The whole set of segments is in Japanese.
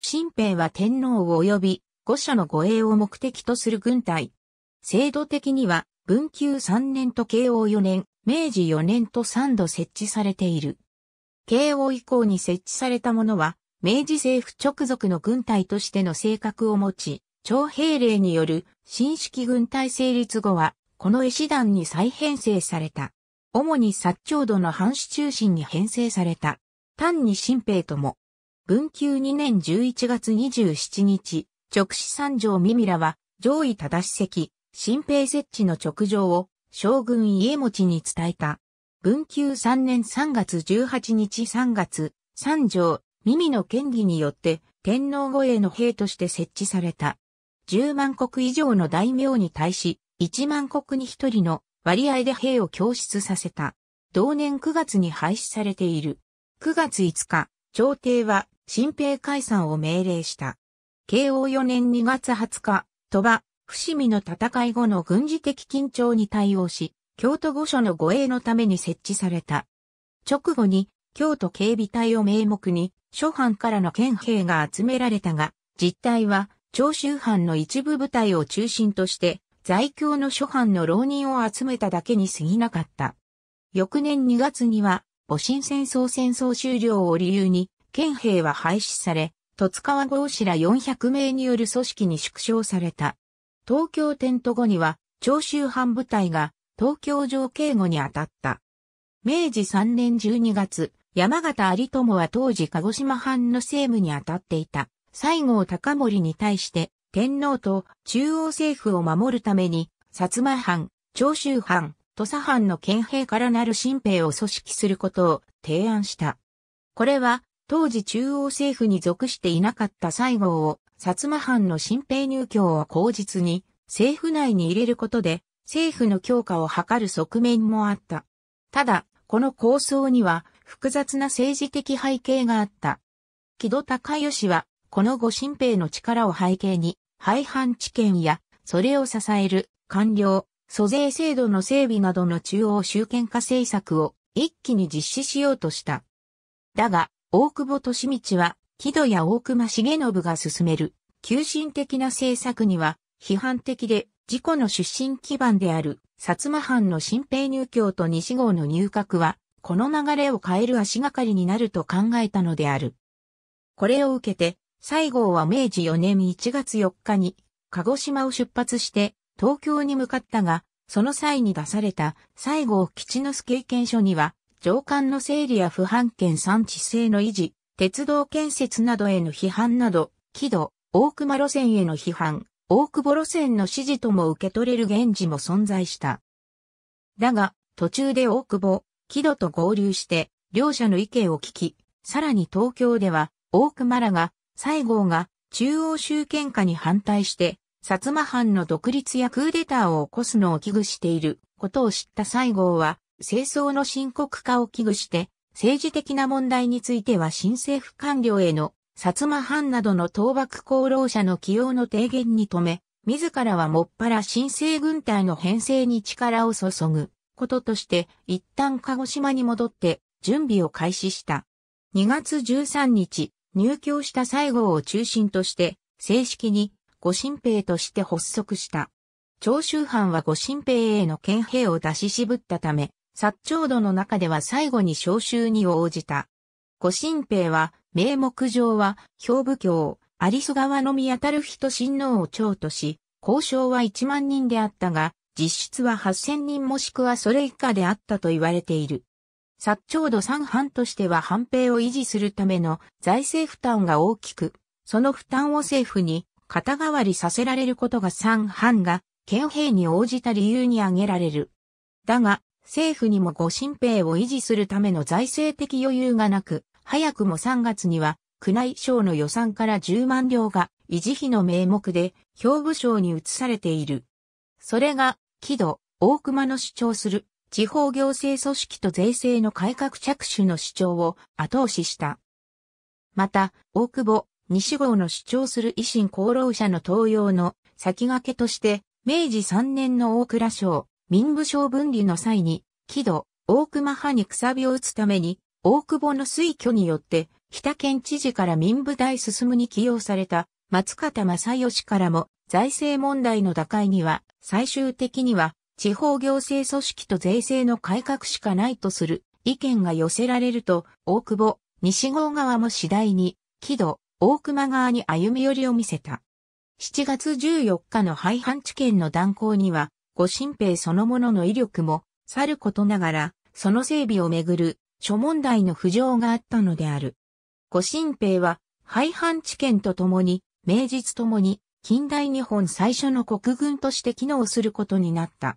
新兵は天皇及び五者の護衛を目的とする軍隊。制度的には、文久3年と慶応4年、明治4年と3度設置されている。慶応以降に設置されたものは、明治政府直属の軍隊としての性格を持ち、徴兵令による新式軍隊成立後は、この絵師団に再編成された。主に薩長度の藩主中心に編成された。単に新兵とも、文久2年11月27日、直視三条三らは、上位正席、新兵設置の直上を将軍家持ちに伝えた。文久3年3月18日3月、三条、耳の権利によって天皇護衛の兵として設置された。10万国以上の大名に対し、1万国に1人の割合で兵を供出させた。同年9月に廃止されている。9月5日、朝廷は新兵解散を命令した。慶応4年2月20日、鳥羽、伏見の戦い後の軍事的緊張に対応し、京都御所の護衛のために設置された。直後に、京都警備隊を名目に、諸藩からの県兵が集められたが、実態は、長州藩の一部部隊を中心として、在京の諸藩の浪人を集めただけに過ぎなかった。翌年2月には、戊辰戦争戦争終了を理由に、県兵は廃止され、十津川郷氏ら400名による組織に縮小された。東京テント後には、長州藩部隊が東京城警護に当たった。明治3年12月、山形有友は当時鹿児島藩の政務に当たっていた西郷隆盛に対して天皇と中央政府を守るために薩摩藩、長州藩、土佐藩の県兵からなる新兵を組織することを提案した。これは当時中央政府に属していなかった西郷を、薩摩藩の新兵入居を口実に、政府内に入れることで、政府の強化を図る側面もあった。ただ、この構想には、複雑な政治的背景があった。木戸高義は、この後新兵の力を背景に、廃藩置県や、それを支える、官僚、租税制度の整備などの中央集権化政策を一気に実施しようとした。だが、大久保利道は、木戸や大隈重信が進める、急進的な政策には、批判的で、自己の出身基盤である、薩摩藩の新兵入教と西郷の入閣は、この流れを変える足がかりになると考えたのである。これを受けて、西郷は明治4年1月4日に、鹿児島を出発して、東京に向かったが、その際に出された西郷吉之助意見書には、上官の整理や不判権産地性の維持、鉄道建設などへの批判など、木戸、大熊路線への批判、大久保路線の支持とも受け取れる源氏も存在した。だが、途中で大久保、木戸と合流して、両者の意見を聞き、さらに東京では、大熊らが、西郷が、中央集権下に反対して、薩摩藩の独立やクーデターを起こすのを危惧していることを知った西郷は、清掃の深刻化を危惧して、政治的な問題については新政府官僚への薩摩藩などの倒幕功労者の起用の提言に止め、自らはもっぱら新政軍隊の編成に力を注ぐこととして、一旦鹿児島に戻って準備を開始した。2月13日、入居した西郷を中心として、正式に御新兵として発足した。長州藩は御新兵への憲兵を出し渋ったため、薩長土の中では最後に召集に応じた。古新兵は、名目上は、兵部教、有栖川のみ当たる人親王を長とし、交渉は1万人であったが、実質は8000人もしくはそれ以下であったと言われている。薩長土三藩としては藩兵を維持するための財政負担が大きく、その負担を政府に肩代わりさせられることが三藩が、県兵に応じた理由に挙げられる。だが、政府にもご新兵を維持するための財政的余裕がなく、早くも3月には、区内省の予算から10万両が維持費の名目で兵部省に移されている。それが、木戸、大熊の主張する地方行政組織と税制の改革着手の主張を後押しした。また、大久保、西郷の主張する維新功労者の登用の先駆けとして、明治3年の大倉省、民部省分離の際に、木戸、大熊派にくさびを打つために、大久保の推挙によって、北県知事から民部大進むに起用された松方正義からも財政問題の打開には最終的には地方行政組織と税制の改革しかないとする意見が寄せられると大久保、西郷側も次第に木戸、大熊側に歩み寄りを見せた。7月14日の廃藩置県の断行には御神兵そのものの威力も、さることながら、その整備をめぐる諸問題の浮上があったのである。御神兵は、廃藩置県とともに、明日ともに、近代日本最初の国軍として機能することになった。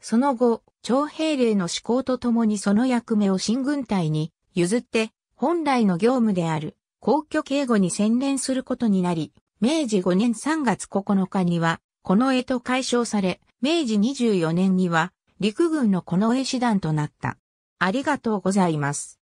その後、徴兵令の施行とともにその役目を新軍隊に譲って、本来の業務である皇居警護に専念することになり、明治5年3月9日には、この絵と解消され、明治24年には陸軍の近衛師団となった。ありがとうございます。